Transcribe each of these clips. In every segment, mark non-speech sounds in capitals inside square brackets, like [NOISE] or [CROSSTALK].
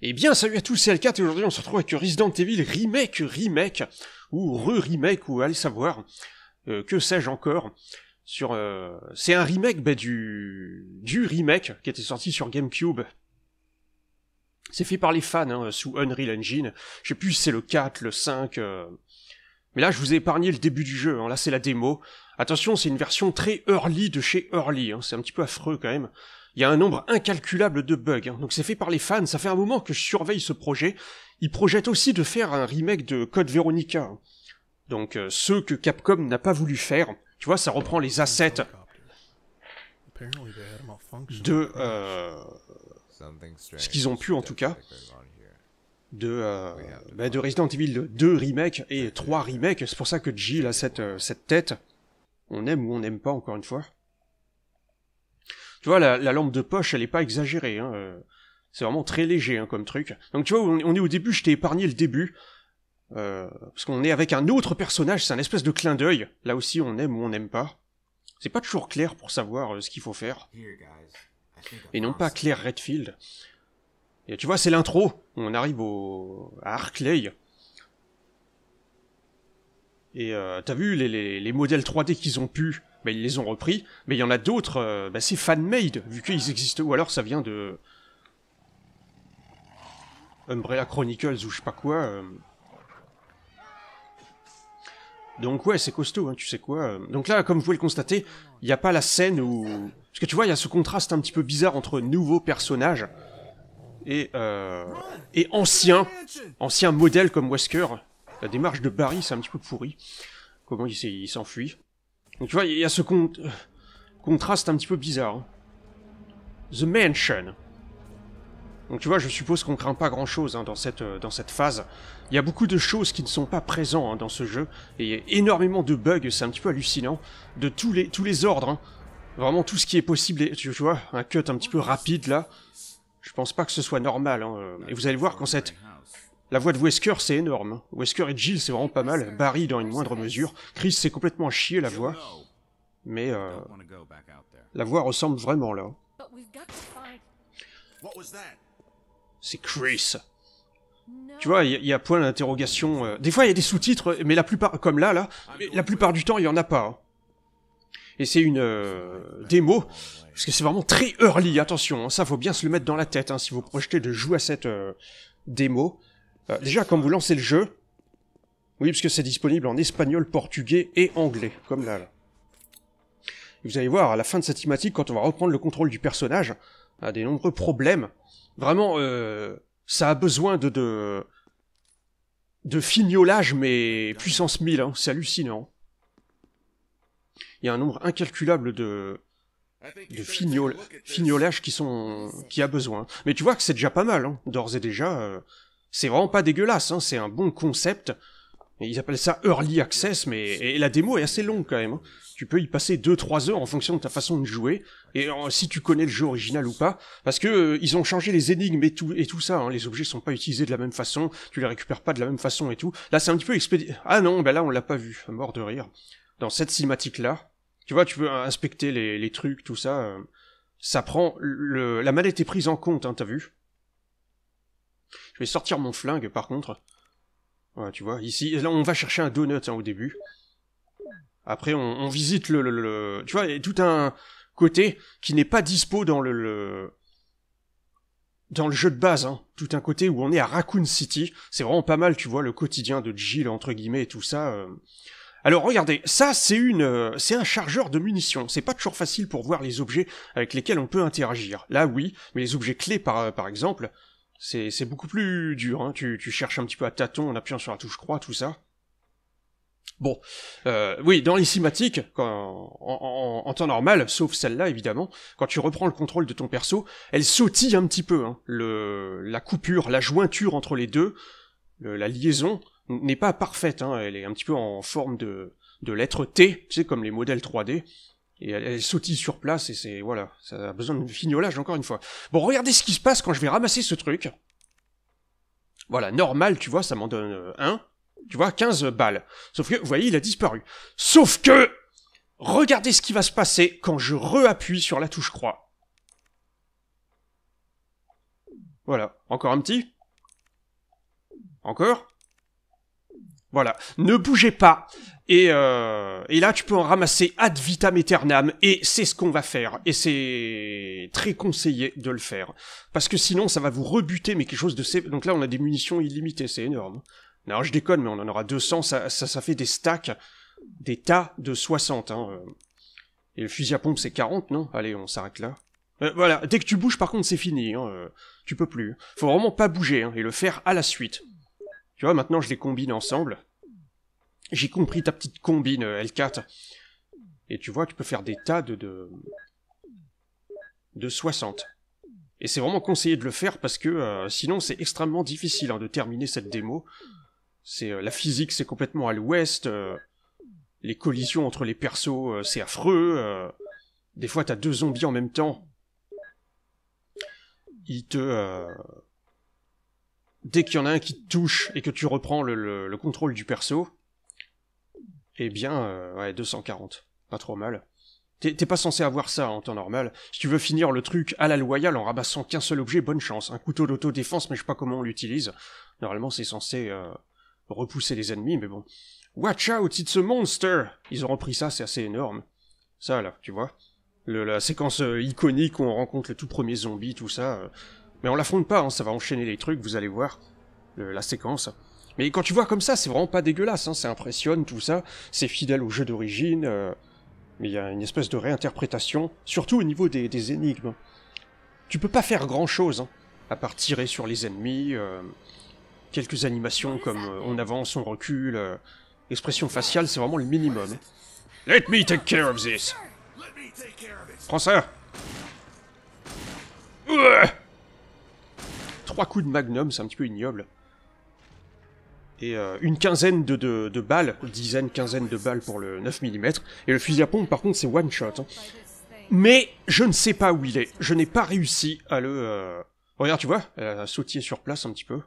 Eh bien, salut à tous, c'est Alcat et aujourd'hui on se retrouve avec Resident Evil Remake, Remake, ou Re-Remake, ou allez savoir, euh, que sais-je encore, sur... Euh, c'est un remake bah, du... du remake qui était sorti sur Gamecube. C'est fait par les fans, hein, sous Unreal Engine, je sais plus si c'est le 4, le 5... Euh. Mais là, je vous ai épargné le début du jeu, hein. là c'est la démo. Attention, c'est une version très early de chez early, hein. c'est un petit peu affreux quand même. Il y a un nombre incalculable de bugs, hein. donc c'est fait par les fans, ça fait un moment que je surveille ce projet. Ils projettent aussi de faire un remake de Code Veronica. Hein. Donc euh, ceux que Capcom n'a pas voulu faire, tu vois, ça reprend les assets de euh, ce qu'ils ont pu en tout cas de, euh, bah, de Resident Evil 2 remakes et 3 remakes. C'est pour ça que Jill a cette, cette tête. On aime ou on n'aime pas encore une fois tu vois, la, lampe de poche, elle est pas exagérée. Hein, euh, c'est vraiment très léger hein, comme truc. Donc tu vois, on, est au début, je t'ai épargné le début. Euh, parce qu'on est avec un autre personnage, c'est un espèce de clin d'œil. Là aussi, on aime ou on n'aime pas. C'est pas toujours clair pour savoir euh, ce qu'il faut faire. Et non pas Claire Redfield. Et tu vois, c'est l'intro. On arrive au... à Arclay. Et t'as vu les, les, modèles 3D qu'ils ont pu bah, ils les ont repris, mais il y en a d'autres, euh, bah, c'est fan-made, vu qu'ils existent, ou alors ça vient de... Umbrella Chronicles ou je sais pas quoi. Euh. Donc ouais, c'est costaud, hein, tu sais quoi. Donc là, comme vous pouvez le constater, il n'y a pas la scène où... Parce que tu vois, il y a ce contraste un petit peu bizarre entre nouveaux personnages et, euh... et anciens, anciens modèles comme Wesker. La démarche de Barry, c'est un petit peu pourri. Comment il s'enfuit. Donc tu vois, il y a ce euh, contraste un petit peu bizarre. Hein. The Mansion. Donc tu vois, je suppose qu'on craint pas grand-chose hein, dans, cette, euh, dans cette phase. Il y a beaucoup de choses qui ne sont pas présentes hein, dans ce jeu, et il y a énormément de bugs, c'est un petit peu hallucinant, de tous les, tous les ordres. Vraiment tout ce qui est possible, et, tu, vois, un cut un petit peu rapide là. Je pense pas que ce soit normal, euh, et vous allez voir quand cette la voix de Wesker, c'est énorme. Hein. Wesker et Jill, c'est vraiment pas mal. Barry, dans une moindre mesure. Chris, c'est complètement chier, la voix. Mais euh, la voix ressemble vraiment, là. C'est Chris. Tu vois, il y, a point d'interrogation. Euh, des fois, il y a des sous-titres, mais la plupart, comme là, là, la plupart du temps, il y en a pas. Hein. Et c'est une euh, démo, parce que c'est vraiment très early, attention, hein. ça faut bien se le mettre dans la tête, si vous projetez de jouer à cette démo, euh, déjà, quand vous lancez le jeu, oui, parce que c'est disponible en espagnol, portugais et anglais, comme là. vous allez voir, à la fin de cette thématique, quand on va reprendre le contrôle du personnage, a des nombreux problèmes. Vraiment, euh, ça a besoin de, de, de fignolage, mais puissance 1000, hein, c'est hallucinant. Il y a un nombre incalculable de, de fignolage qui sont qui a besoin. Mais tu vois que c'est déjà pas mal, hein. d'ores et déjà. Euh, c'est vraiment pas dégueulasse, hein, c'est un bon concept. Ils appellent ça Early Access, mais la démo est assez longue quand même. Hein. Tu peux y passer 2-3 heures en fonction de ta façon de jouer, et si tu connais le jeu original ou pas, parce que euh, ils ont changé les énigmes et tout, et tout ça, hein. les objets sont pas utilisés de la même façon, tu les récupères pas de la même façon et tout. Là c'est un petit peu expédié. Ah non, ben là on l'a pas vu, mort de rire. Dans cette cinématique là, tu vois, tu peux inspecter les, trucs, tout ça. Euh, ça prend... la manette est prise en compte, hein, t'as vu je vais sortir mon flingue, par contre. Ouais, tu vois, ici, là, on va chercher un donut hein, au début. Après, on, visite le, Tu vois, il y a tout un côté qui n'est pas dispo dans le, Dans le jeu de base, hein. Tout un côté où on est à Raccoon City. C'est vraiment pas mal, tu vois, le quotidien de Jill, entre guillemets, et tout ça. Euh. Alors regardez, ça c'est une, euh, c'est un chargeur de munitions. C'est pas toujours facile pour voir les objets avec lesquels on peut interagir. Là oui, mais les objets clés par exemple, c'est beaucoup plus dur, hein. tu, cherches un petit peu à tâtons en appuyant sur la touche croix, tout ça. Bon, euh, oui, dans les cinématiques, en, temps normal, sauf celle-là évidemment, quand tu reprends le contrôle de ton perso, elle sautille un petit peu. Hein. la coupure, la jointure entre les deux, la liaison n'est pas parfaite. Hein. Elle est un petit peu en forme de, de lettre T, tu sais, comme les modèles 3D et elle, elle, sautille sur place et c'est voilà, ça a besoin de fignolage encore une fois. Bon, regardez ce qui se passe quand je vais ramasser ce truc. Voilà, normal, tu vois, ça m'en donne euh, un, tu vois, 15 balles. Sauf que, vous voyez, il a disparu. Sauf que, regardez ce qui va se passer quand je re-appuie sur la touche croix. Voilà, encore un petit. Encore voilà, ne bougez pas. Et, euh, et, là, tu peux en ramasser ad vitam aeternam, et c'est ce qu'on va faire. Et c'est très conseillé de le faire. Parce que sinon, ça va vous rebuter, mais quelque chose de... Donc là, on a des munitions illimitées, c'est énorme. Non, je déconne, mais on en aura 200, ça, ça, ça fait des stacks, des tas de 60. Hein. Euh. Et le fusil à pompe, c'est 40, non Allez, on s'arrête là. Euh, voilà, dès que tu bouges, par contre, c'est fini. Hein, tu peux plus. Hein. Faut vraiment pas bouger, hein, et le faire à la suite. Tu vois, maintenant je les combine ensemble. J'ai compris ta petite combine euh, L4. Et tu vois, tu peux faire des tas de... de, de 60. Et c'est vraiment conseillé de le faire parce que euh, sinon c'est extrêmement difficile hein, de terminer cette démo. C'est euh, La physique c'est complètement à l'ouest, les collisions entre les persos c'est affreux, des fois t'as deux zombies en même temps. Ils te dès qu'il y en a un qui te touche et que tu reprends le, contrôle du perso, eh bien, euh, ouais, 240. Pas trop mal. T'es pas censé avoir ça en temps normal. Si tu veux finir le truc à la loyale en rabassant qu'un seul objet, bonne chance. Un couteau d'autodéfense, mais je sais pas comment on l'utilise. Normalement, c'est censé euh, repousser les ennemis, mais bon. Watch out, it's a monster Ils ont repris ça, c'est assez énorme. Ça, là, tu vois. la séquence euh, iconique où on rencontre les tout premiers zombies, tout ça. Mais on l'affronte pas, hein, ça va enchaîner les trucs, vous allez voir la séquence. Mais quand tu vois comme ça, c'est vraiment pas dégueulasse, hein, ça impressionne, tout ça, c'est fidèle au jeu d'origine, euh, mais il y a une espèce de réinterprétation, surtout au niveau des, énigmes. Tu peux pas faire grand chose, hein, à part tirer sur les ennemis, euh, quelques animations comme euh, on avance, on recule, expression faciale, c'est vraiment le minimum. Let me take care of this Prends ça Ouah trois coups de magnum, c'est un petit peu ignoble. Et euh, une quinzaine de, de, balles, dizaine, quinzaine de balles pour le 9 mm. Et le fusil à pompe, par contre, c'est one shot. Hein. Mais je ne sais pas où il est. Je n'ai pas réussi à le... Euh, regarde, tu vois, elle a sur place un petit peu.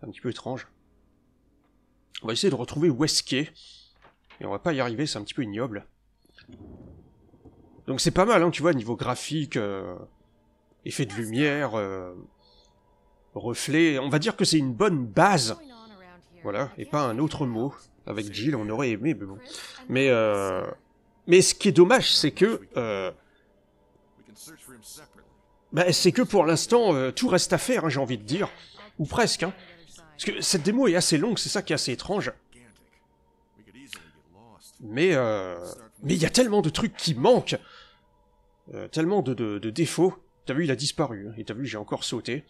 C'est un petit peu étrange. On va essayer de retrouver où est Et on va pas y arriver, c'est un petit peu ignoble. Donc c'est pas mal, hein, tu vois, niveau graphique... Euh, effet de lumière, euh, reflet. On va dire que c'est une bonne base. Voilà, et pas un autre mot. Avec Jill, on aurait aimé, mais bon. Mais, euh, mais ce qui est dommage, c'est que... Euh, bah, c'est que pour l'instant, tout reste à faire, hein, j'ai envie de dire. Ou presque, hein. Parce que cette démo est assez longue, c'est ça qui est assez étrange. Mais, mais il y a tellement de trucs qui manquent, tellement de défauts, T'as vu, il a disparu, hein. et t'as vu, j'ai encore sauté.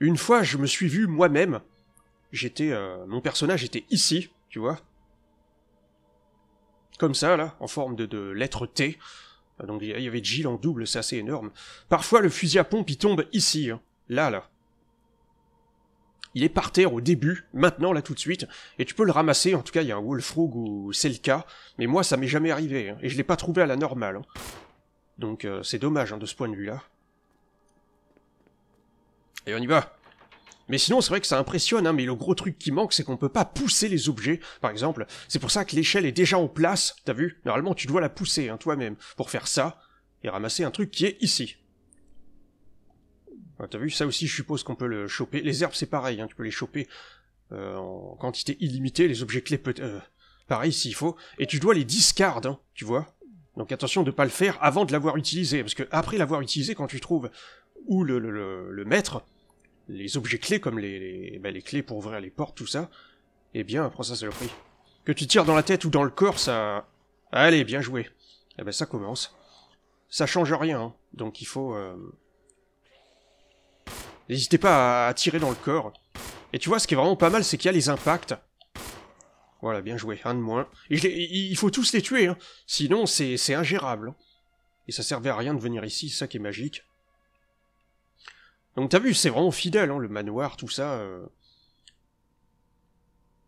Une fois, je me suis vu moi-même. J'étais. Euh, mon personnage était ici, tu vois. Comme ça, là, en forme de, lettre T. Ah, donc il y avait Gilles en double, c'est assez énorme. Parfois, le fusil à pompe, il tombe ici, hein. là, là. Il est par terre au début, maintenant, là, tout de suite, et tu peux le ramasser, en tout cas, il y a un Wolfrog ou... c'est le cas, mais moi, ça m'est jamais arrivé, hein. et je l'ai pas trouvé à la normale. Donc euh, c'est dommage, de ce point de vue-là. Et on y va mais sinon, c'est vrai que ça impressionne, hein, mais le gros truc qui manque, c'est qu'on peut pas pousser les objets, par exemple. C'est pour ça que l'échelle est déjà en place, t'as vu Normalement, tu dois la pousser, hein, toi-même, pour faire ça, et ramasser un truc qui est ici. Ah, t'as vu, ça aussi, je suppose qu'on peut le choper. Les herbes, c'est pareil, hein, tu peux les choper euh, en quantité illimitée, les objets clés, peut euh, pareil, s'il faut. Et tu dois les discard, tu vois Donc attention de pas le faire avant de l'avoir utilisé, parce que après l'avoir utilisé, quand tu trouves où le, le, le, le mettre, les objets clés comme ben, les, clés pour ouvrir les portes, tout ça, eh bien, prends ça, c'est le prix. Que tu tires dans la tête ou dans le corps, ça... Allez, bien joué. Eh ben, ça commence. Ça change rien, hein. donc il faut... Euh, n'hésitez pas à, tirer dans le corps. Et tu vois, ce qui est vraiment pas mal, c'est qu'il y a les impacts. Voilà, bien joué, un de moins. il faut tous les tuer, hein. sinon c'est ingérable. Et ça servait à rien de venir ici, ça qui est magique. Donc t'as vu, c'est vraiment fidèle, hein, le manoir, tout ça. Euh.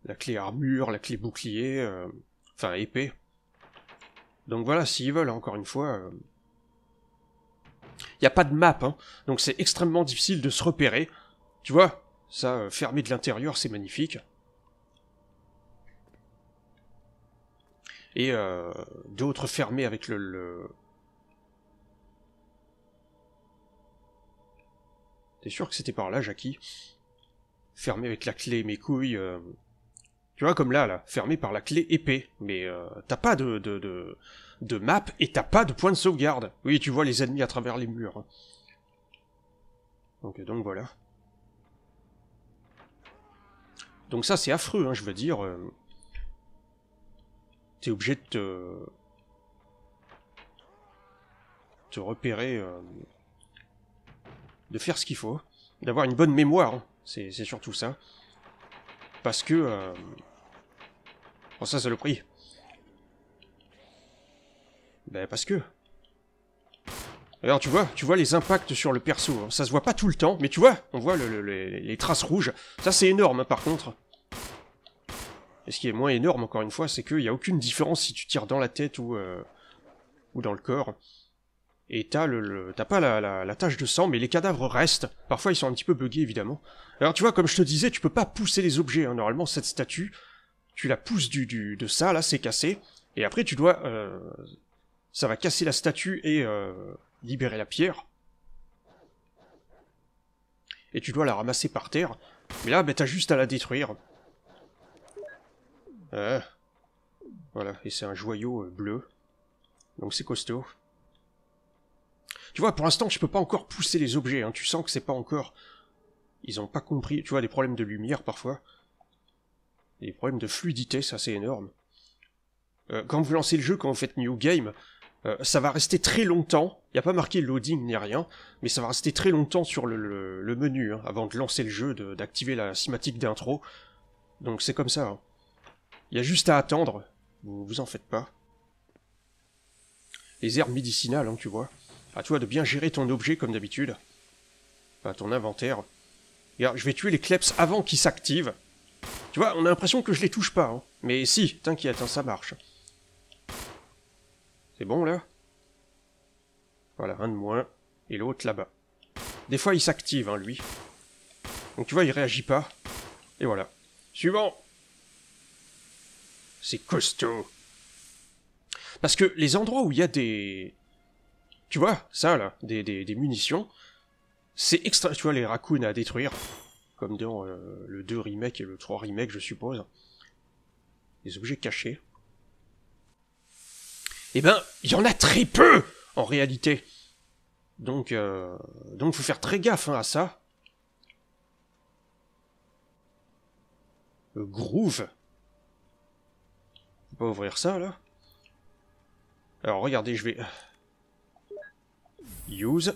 La clé armure, la clé bouclier, euh, enfin épée. Donc voilà, s'ils veulent, encore une fois. Il euh. n'y a pas de map, hein, donc c'est extrêmement difficile de se repérer. Tu vois, ça, fermé de l'intérieur, c'est magnifique. Et d'autres fermés avec le T'es sûr que c'était par là, Jackie Fermé avec la clé, mes couilles. Euh, tu vois, comme là, là, fermé par la clé épée. Mais euh, t'as pas de, de, de, map et t'as pas de point de sauvegarde. Oui, tu vois les ennemis à travers les murs. Donc, donc voilà. Donc ça, c'est affreux, hein, je veux dire. Euh, t'es obligé de te... te repérer de faire ce qu'il faut, d'avoir une bonne mémoire, hein. c'est surtout ça. Parce que... Euh... Oh, ça, c'est le prix. Ben, parce que... Alors tu vois, tu vois les impacts sur le perso, hein. ça se voit pas tout le temps, mais tu vois, on voit les, traces rouges. Ça c'est énorme hein, par contre. Et ce qui est moins énorme encore une fois, c'est qu'il n'y a aucune différence si tu tires dans la tête ou, euh, ou dans le corps. Et t'as le, pas la, la, tache de sang, mais les cadavres restent. Parfois ils sont un petit peu buggés évidemment. Alors tu vois, comme je te disais, tu peux pas pousser les objets. Hein. Normalement cette statue, tu la pousses du, de ça, là c'est cassé. Et après tu dois, euh, ça va casser la statue et euh, libérer la pierre. Et tu dois la ramasser par terre. Mais là, ben, t'as juste à la détruire. Euh, voilà, et c'est un joyau bleu. Donc c'est costaud. Tu vois, pour l'instant, je peux pas encore pousser les objets. Hein. Tu sens que c'est pas encore... Ils ont pas compris. Tu vois, des problèmes de lumière, parfois. Des problèmes de fluidité, ça, c'est énorme. Euh, quand vous lancez le jeu, quand vous faites New Game, euh, ça va rester très longtemps. Il a pas marqué loading ni rien, mais ça va rester très longtemps sur le, menu, hein, avant de lancer le jeu, d'activer la cinématique d'intro. Donc c'est comme ça. Hein. Il y a juste à attendre. Vous vous en faites pas. Les herbes médicinales, hein, tu vois à toi de bien gérer ton objet comme d'habitude. Enfin, ton inventaire. Regarde, je vais tuer les kleps avant qu'ils s'activent. Tu vois, on a l'impression que je les touche pas. Hein. Mais si, t'inquiète, hein, ça marche. C'est bon, là Voilà, un de moins. Et l'autre, là-bas. Des fois, il s'active, hein, lui. Donc tu vois, il réagit pas. Et voilà. Suivant C'est costaud parce que les endroits où il y a des, tu vois, ça là, des, munitions, c'est extra... Tu vois, les raccoons à détruire, comme dans euh, le 2 remake et le 3 remake, je suppose. Les objets cachés. Eh ben, il y en a très peu, en réalité donc, il euh, donc faut faire très gaffe hein, à ça. Euh, groove. On pas ouvrir ça là. Alors regardez, je vais. Use.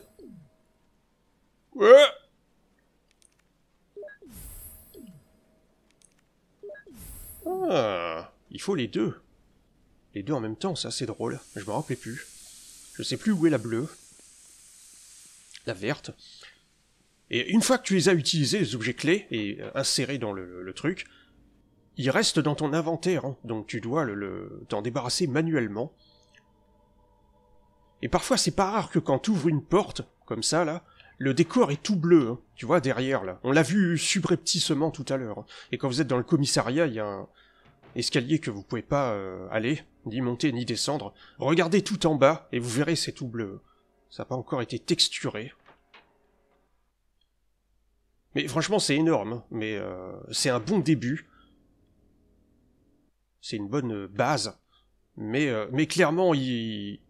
Ah, il faut les deux. Les deux en même temps, ça c'est drôle. Je me rappelais plus. Je sais plus où est la bleue. La verte. Et une fois que tu les as utilisés, les objets clés, et euh, insérés dans le, truc, ils restent dans ton inventaire. Hein. Donc tu dois le, t'en débarrasser manuellement. Et parfois, c'est pas rare que quand ouvre une porte, comme ça, là, le décor est tout bleu, hein. tu vois, derrière, là. On l'a vu subrepticement tout à l'heure. Et quand vous êtes dans le commissariat, il y a un escalier que vous pouvez pas euh, aller, ni monter, ni descendre. Regardez tout en bas, et vous verrez, c'est tout bleu. Ça n'a pas encore été texturé. Mais franchement, c'est énorme, hein. mais euh, c'est un bon début. C'est une bonne euh, base. Mais, mais clairement, il,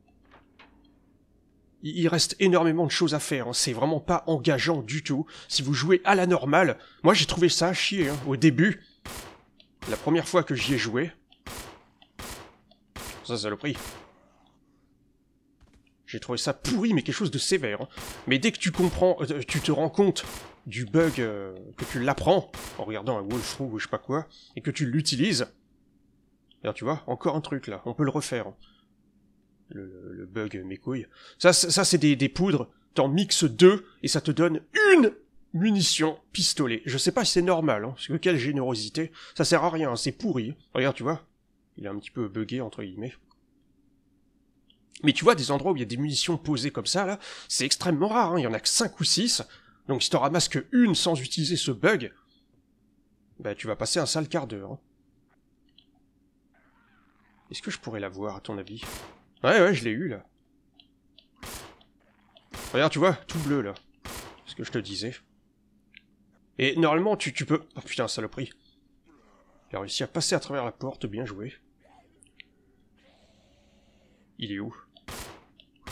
il reste énormément de choses à faire, hein. c'est vraiment pas engageant du tout. Si vous jouez à la normale, moi j'ai trouvé ça chier hein, au début. La première fois que j'y ai joué. Ça, ça le prix J'ai trouvé ça pourri, mais quelque chose de sévère. Hein. Mais dès que tu comprends, euh, euh, tu te rends compte du bug, euh, que tu l'apprends en regardant un Wolfrog ou je sais pas quoi, et que tu l'utilises. Là, tu vois, encore un truc là, on peut le refaire le, bug mes couilles. Ça, ça c'est des, poudres, t'en mixes deux et ça te donne une munition pistolet. Je sais pas si c'est normal, hein, parce que quelle générosité. Ça sert à rien, hein, c'est pourri. Regarde, tu vois, il est un petit peu buggé entre guillemets. Mais tu vois, des endroits où il y a des munitions posées comme ça, là, c'est extrêmement rare, hein. il y en a que 5 ou 6, donc si t'en ramasses que une sans utiliser ce bug, bah tu vas passer un sale quart d'heure. Hein. Est-ce que je pourrais la voir, à ton avis Ouais, ouais, je l'ai eu, là. Regarde, tu vois, tout bleu, là. C'est ce que je te disais. Et normalement, tu, peux... Oh putain, saloperie. Il a réussi à passer à travers la porte, bien joué. Il est où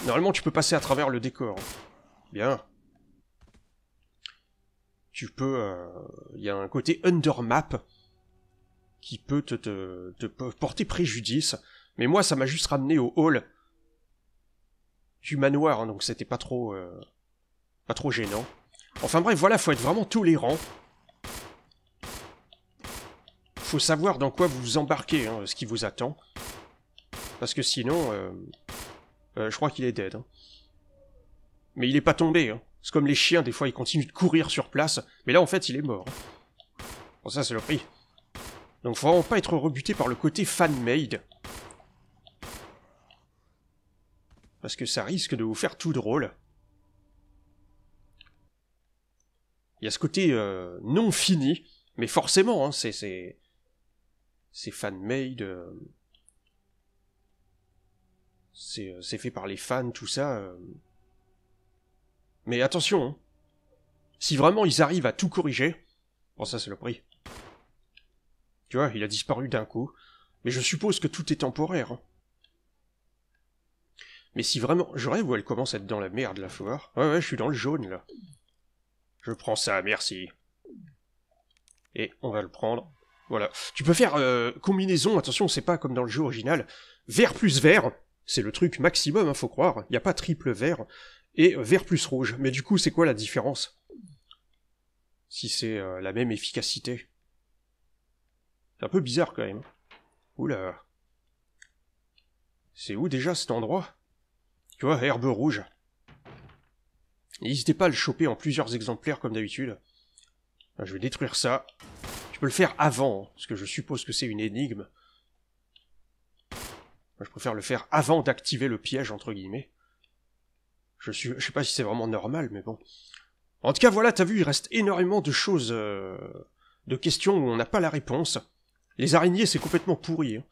Normalement, tu peux passer à travers le décor. Bien. Tu peux... Euh, il y a un côté under map qui peut te, te porter préjudice. Mais moi, ça m'a juste ramené au hall du manoir, hein, donc c'était pas trop... Euh, pas trop gênant. Enfin bref, voilà, faut être vraiment tolérant. Faut savoir dans quoi vous embarquez, hein, ce qui vous attend. Parce que sinon... Euh, euh, je crois qu'il est dead. Hein. Mais il est pas tombé. C'est comme les chiens, des fois, ils continuent de courir sur place. Mais là, en fait, il est mort. Bon, ça, c'est le prix. Donc, faut vraiment pas être rebuté par le côté fan-made. parce que ça risque de vous faire tout drôle. Il y a ce côté euh, non fini, mais forcément, hein, c'est c'est c'est fan-made, euh. Euh, c'est fait par les fans, tout ça. Mais attention, hein. si vraiment ils arrivent à tout corriger, bon ça c'est le prix. Tu vois, il a disparu d'un coup, mais je suppose que tout est temporaire. Hein. Mais si vraiment... Je rêve où elle commence à être dans la merde, la foire Ouais, ouais, je suis dans le jaune, là. Je prends ça, merci. Et on va le prendre. Voilà. Tu peux faire euh, combinaison, attention, c'est pas comme dans le jeu original. Vert plus vert, c'est le truc maximum, il hein, faut croire. Il n'y a pas triple vert. Et vert plus rouge. Mais du coup, c'est quoi la différence Si c'est euh, la même efficacité. C'est un peu bizarre quand même. Oula. C'est où déjà cet endroit tu vois, herbe rouge. N'hésitez pas à le choper en plusieurs exemplaires comme d'habitude. Je vais détruire ça. Je peux le faire avant, hein, parce que je suppose que c'est une énigme. Je préfère le faire avant d'activer le piège, entre guillemets. Je, suis, sais pas si c'est vraiment normal, mais bon. En tout cas, voilà, t'as vu, il reste énormément de choses... Euh, de questions où on n'a pas la réponse. Les araignées, c'est complètement pourri. Hein.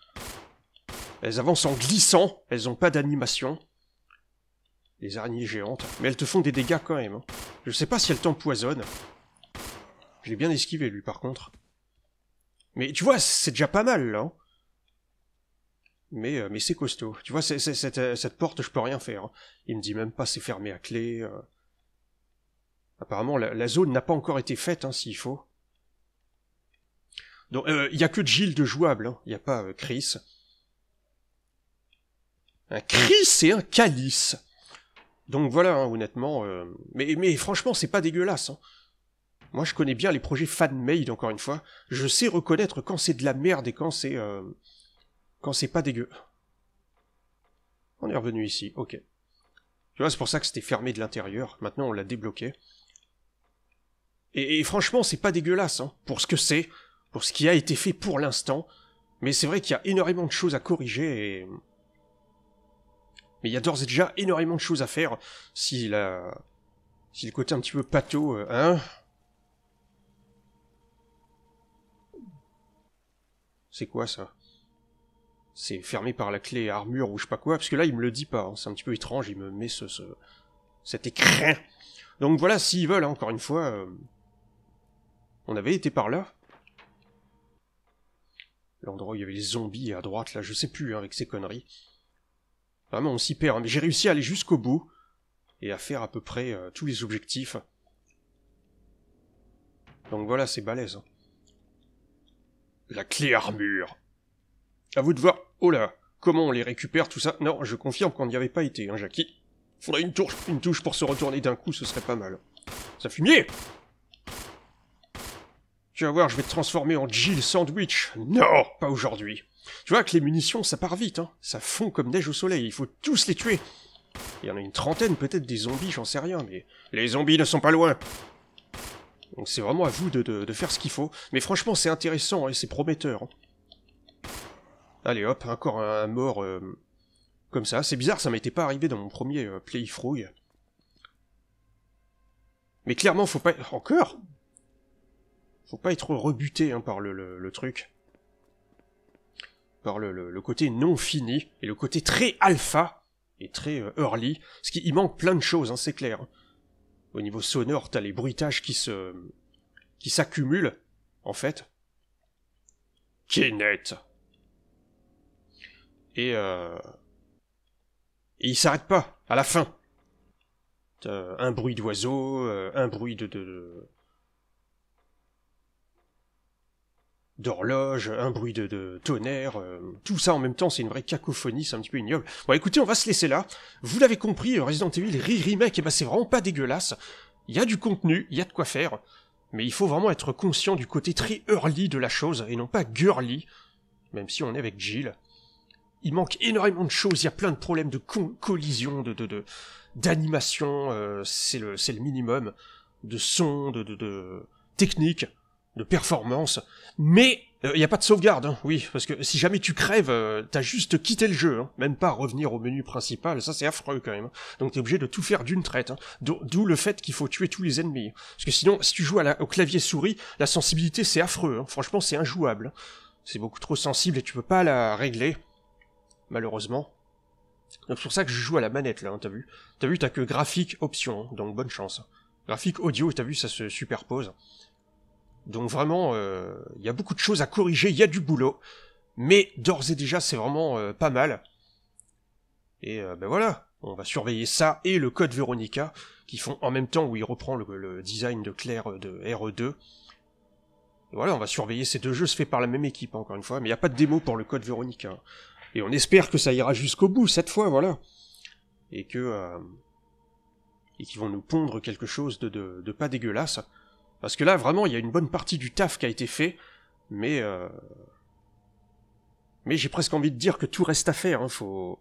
Elles avancent en glissant, elles n'ont pas d'animation les araignées géantes. Mais elles te font des dégâts quand même. Je hein. Je sais pas si elles t'empoisonnent. J'ai bien esquivé, lui, par contre. Mais tu vois, c'est déjà pas mal, là. Hein. Mais, euh, mais c'est costaud. Tu vois, euh, cette, porte, je peux rien faire. Hein. Il me dit même pas c'est fermé à clé. Euh. Apparemment, la, zone n'a pas encore été faite, hein, s'il faut. Donc, il y a que Gilles de jouable, il n'y a pas Chris. Un Chris et un calice. Donc voilà, hein, honnêtement. Euh, mais, franchement, c'est pas dégueulasse. Hein. Moi, je connais bien les projets fan-made, encore une fois. Je sais reconnaître quand c'est de la merde et quand c'est... Euh, quand c'est pas dégueu. On est revenu ici, ok. Tu vois, c'est pour ça que c'était fermé de l'intérieur. Maintenant, on l'a débloqué. Et, et franchement, c'est pas dégueulasse, hein, pour ce que c'est, pour ce qui a été fait pour l'instant. Mais c'est vrai qu'il y a énormément de choses à corriger et... Mais il y a d'ores et déjà énormément de choses à faire. Si la... Si le côté un petit peu pâteau, euh, hein C'est quoi ça C'est fermé par la clé armure ou je sais pas quoi, parce que là il me le dit pas, hein. c'est un petit peu étrange, il me met ce, cet écrin. Donc voilà, s'ils veulent, hein, encore une fois, euh, on avait été par là. L'endroit où il y avait les zombies à droite, là, je sais plus, hein, avec ces conneries. Vraiment, on s'y perd, hein. mais j'ai réussi à aller jusqu'au bout et à faire à peu près euh, tous les objectifs. Donc voilà, c'est balèze. Hein. La clé armure. À vous de voir. Oh là, comment on les récupère, tout ça. Non, je confirme qu'on n'y avait pas été, hein, Jackie. Faudrait une touche, une touche pour se retourner d'un coup, ce serait pas mal. Ça fumier Tu vas voir, je vais te transformer en Jill Sandwich. Non, pas aujourd'hui. Tu vois que les munitions, ça part vite, hein. ça fond comme neige au soleil, il faut tous les tuer. Il y en a une trentaine peut-être des zombies, j'en sais rien, mais les zombies ne sont pas loin. Donc c'est vraiment à vous de, faire ce qu'il faut. Mais franchement, c'est intéressant et c'est prometteur. Hein. Allez hop, encore un, mort euh, comme ça. C'est bizarre, ça m'était pas arrivé dans mon premier euh, play Playfrouille. Mais clairement, faut pas... Encore Faut pas être rebuté hein, par le truc par le, côté non fini et le côté très alpha et très euh, early, ce qui y manque plein de choses, hein, c'est clair. Hein. Au niveau sonore, t'as les bruitages qui se qui s'accumulent en fait, qui est net. Et, euh... et il s'arrête pas à la fin. un bruit d'oiseau, euh, un bruit de, d'horloge, un bruit de, tonnerre, euh, tout ça en même temps, c'est une vraie cacophonie, c'est un petit peu ignoble. Bon, écoutez, on va se laisser là. Vous l'avez compris, euh, Resident Evil Remake, et eh ben, c'est vraiment pas dégueulasse. Il y a du contenu, il y a de quoi faire, mais il faut vraiment être conscient du côté très early de la chose, et non pas girly, même si on est avec Jill. Il manque énormément de choses, il y a plein de problèmes de collision, de, d'animation, de, euh, c'est, le, c'est le minimum, de son, de, de technique de performance, mais il euh, n'y a pas de sauvegarde, hein, oui, parce que si jamais tu crèves, euh, t'as juste quitté le jeu, hein. même pas revenir au menu principal, ça c'est affreux quand même. Hein. donc t'es obligé de tout faire d'une traite, d'où le fait qu'il faut tuer tous les ennemis. Parce que sinon, si tu joues au clavier souris, la sensibilité c'est affreux, franchement c'est injouable. C'est beaucoup trop sensible et tu peux pas la régler, malheureusement. Donc c'est pour ça que je joue à la manette là, t'as vu T'as vu, t'as que graphique option, donc bonne chance. Graphique audio, t'as vu, ça se superpose. Donc vraiment, euh, il y a beaucoup de choses à corriger, il y a du boulot. Mais d'ores et déjà, c'est vraiment euh, pas mal. Et euh, ben voilà, on va surveiller ça et le code Veronica, qui font en même temps où il reprend le, design de Claire de RE2. Et voilà, on va surveiller ces deux jeux, se fait par la même équipe, encore une fois. Mais il n'y a pas de démo pour le code Veronica. Et on espère que ça ira jusqu'au bout, cette fois, voilà. Et que... et qu'ils vont nous pondre quelque chose de, de pas dégueulasse. Parce que là, vraiment, il y a une bonne partie du taf qui a été fait, mais... Euh, mais j'ai presque envie de dire que tout reste à faire, il hein. faut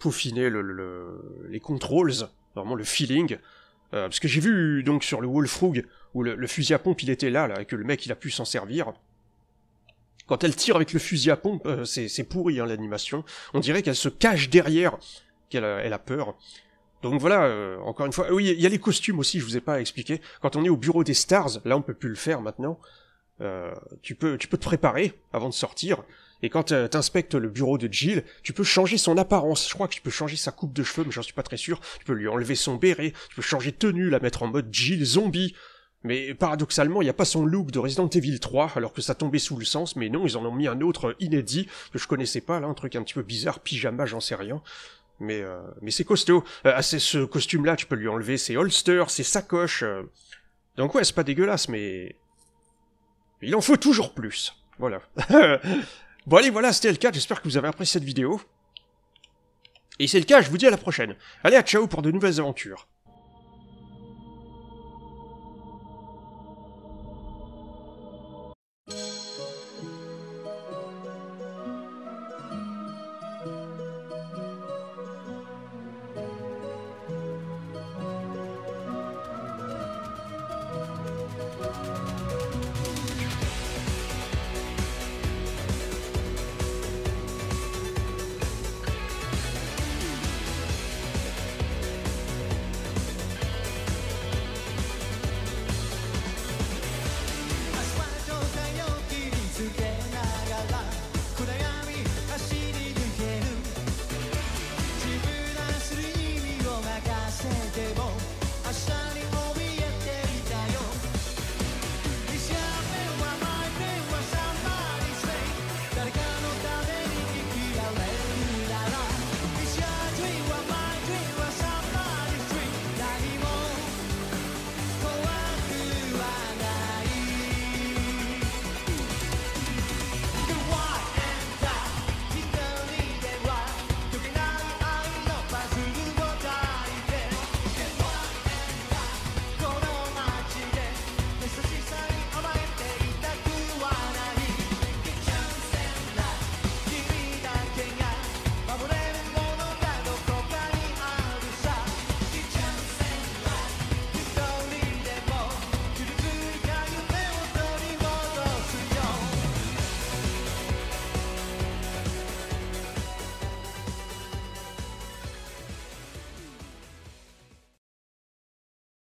peaufiner les controls, vraiment le feeling. Euh, parce que j'ai vu donc sur le Wolfrug, où le, fusil à pompe il était là, là, et que le mec il a pu s'en servir. Quand elle tire avec le fusil à pompe, euh, c'est pourri hein, l'animation. On dirait qu'elle se cache derrière, qu'elle elle a peur. Donc voilà, euh, encore une fois, oui, il y a les costumes aussi, je vous ai pas expliqué. Quand on est au bureau des stars, là on peut plus le faire maintenant. Euh, tu peux, tu peux te préparer avant de sortir. Et quand euh, t'inspectes le bureau de Jill, tu peux changer son apparence. Je crois que tu peux changer sa coupe de cheveux, mais j'en suis pas très sûr. Tu peux lui enlever son béret, tu peux changer de tenue, la mettre en mode Jill zombie. Mais paradoxalement, il n'y a pas son look de Resident Evil 3, alors que ça tombait sous le sens, mais non, ils en ont mis un autre inédit, que je connaissais pas, là, un truc un petit peu bizarre, pyjama, j'en sais rien mais euh, mais c'est costaud. Euh, ah, c'est ce costume-là, tu peux lui enlever ses holsters, ses sacoches. Euh. Donc ouais, c'est pas dégueulasse, mais il en faut toujours plus. Voilà. [LAUGHS] bon allez, voilà, c'était le cas. J'espère que vous avez apprécié cette vidéo. Et c'est le cas. Je vous dis à la prochaine. Allez, à ciao pour de nouvelles aventures.